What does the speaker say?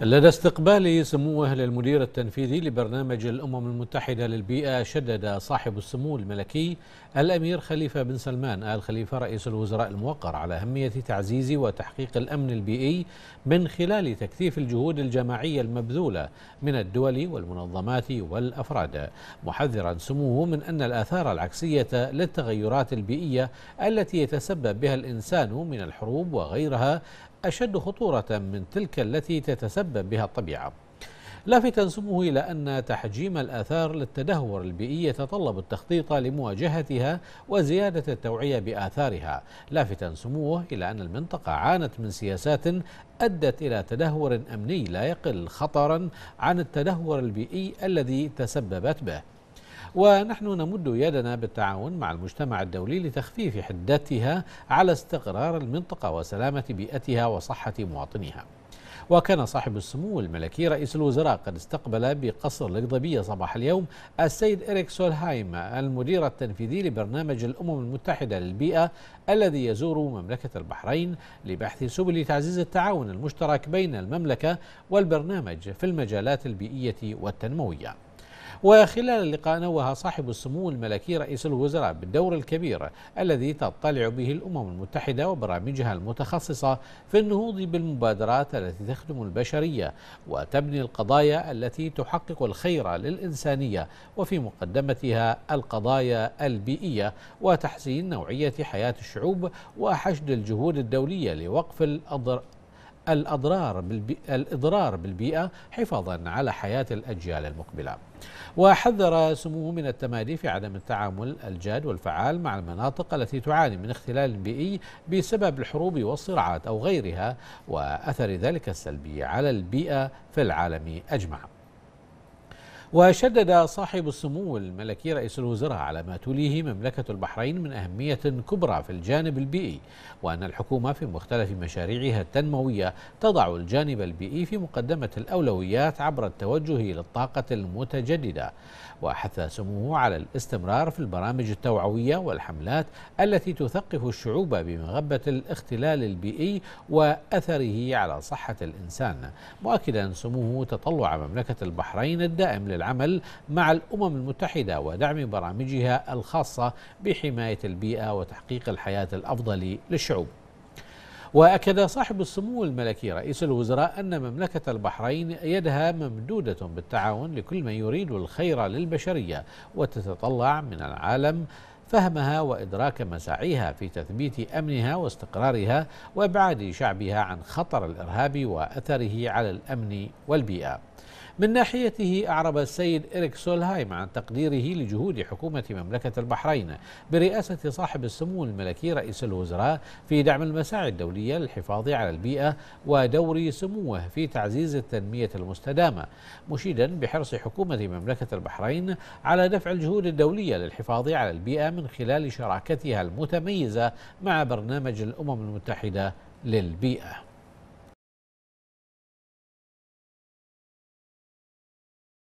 لدى استقبال سمو أهل المدير التنفيذي لبرنامج الأمم المتحدة للبيئة شدد صاحب السمو الملكي الأمير خليفة بن سلمان آل خليفة رئيس الوزراء الموقر على أهمية تعزيز وتحقيق الأمن البيئي من خلال تكثيف الجهود الجماعية المبذولة من الدول والمنظمات والأفراد محذرا سموه من أن الآثار العكسية للتغيرات البيئية التي يتسبب بها الإنسان من الحروب وغيرها أشد خطورة من تلك التي تتسبب بها الطبيعة لافتا سموه إلى أن تحجيم الآثار للتدهور البيئي يتطلب التخطيط لمواجهتها وزيادة التوعية بآثارها لافتا سموه إلى أن المنطقة عانت من سياسات أدت إلى تدهور أمني لا يقل خطرا عن التدهور البيئي الذي تسببت به ونحن نمد يدنا بالتعاون مع المجتمع الدولي لتخفيف حدتها على استقرار المنطقة وسلامة بيئتها وصحة مواطنيها وكان صاحب السمو الملكي رئيس الوزراء قد استقبل بقصر القضبية صباح اليوم السيد إريك سولهايم المدير التنفيذي لبرنامج الأمم المتحدة للبيئة الذي يزور مملكة البحرين لبحث سبل تعزيز التعاون المشترك بين المملكة والبرنامج في المجالات البيئية والتنموية وخلال اللقاء نوه صاحب السمو الملكي رئيس الوزراء بالدور الكبير الذي تطلع به الأمم المتحدة وبرامجها المتخصصة في النهوض بالمبادرات التي تخدم البشرية وتبني القضايا التي تحقق الخير للإنسانية وفي مقدمتها القضايا البيئية وتحسين نوعية حياة الشعوب وحشد الجهود الدولية لوقف الأضرار الإضرار بالبيئة حفاظا على حياة الأجيال المقبلة وحذر سموه من التمادي في عدم التعامل الجاد والفعال مع المناطق التي تعاني من اختلال بيئي بسبب الحروب والصراعات أو غيرها وأثر ذلك السلبي على البيئة في العالم أجمع وشدد صاحب السمو الملكي رئيس الوزراء على ما توليه مملكة البحرين من أهمية كبرى في الجانب البيئي وأن الحكومة في مختلف مشاريعها التنموية تضع الجانب البيئي في مقدمة الأولويات عبر التوجه للطاقة المتجددة وحث سموه على الاستمرار في البرامج التوعوية والحملات التي تثقف الشعوب بمغبة الاختلال البيئي وأثره على صحة الإنسان مؤكدا سموه تطلع مملكة البحرين الدائم للعمل مع الامم المتحده ودعم برامجها الخاصه بحمايه البيئه وتحقيق الحياه الافضل للشعوب. واكد صاحب السمو الملكي رئيس الوزراء ان مملكه البحرين يدها ممدوده بالتعاون لكل من يريد الخير للبشريه وتتطلع من العالم فهمها وادراك مساعيها في تثبيت امنها واستقرارها وابعاد شعبها عن خطر الارهاب واثره على الامن والبيئه من ناحيته أعرب السيد إريك سولهايم عن تقديره لجهود حكومة مملكة البحرين برئاسة صاحب السمو الملكي رئيس الوزراء في دعم المساعي الدولية للحفاظ على البيئة ودور سموه في تعزيز التنمية المستدامة مشيدا بحرص حكومة مملكة البحرين على دفع الجهود الدولية للحفاظ على البيئة من خلال شراكتها المتميزة مع برنامج الأمم المتحدة للبيئة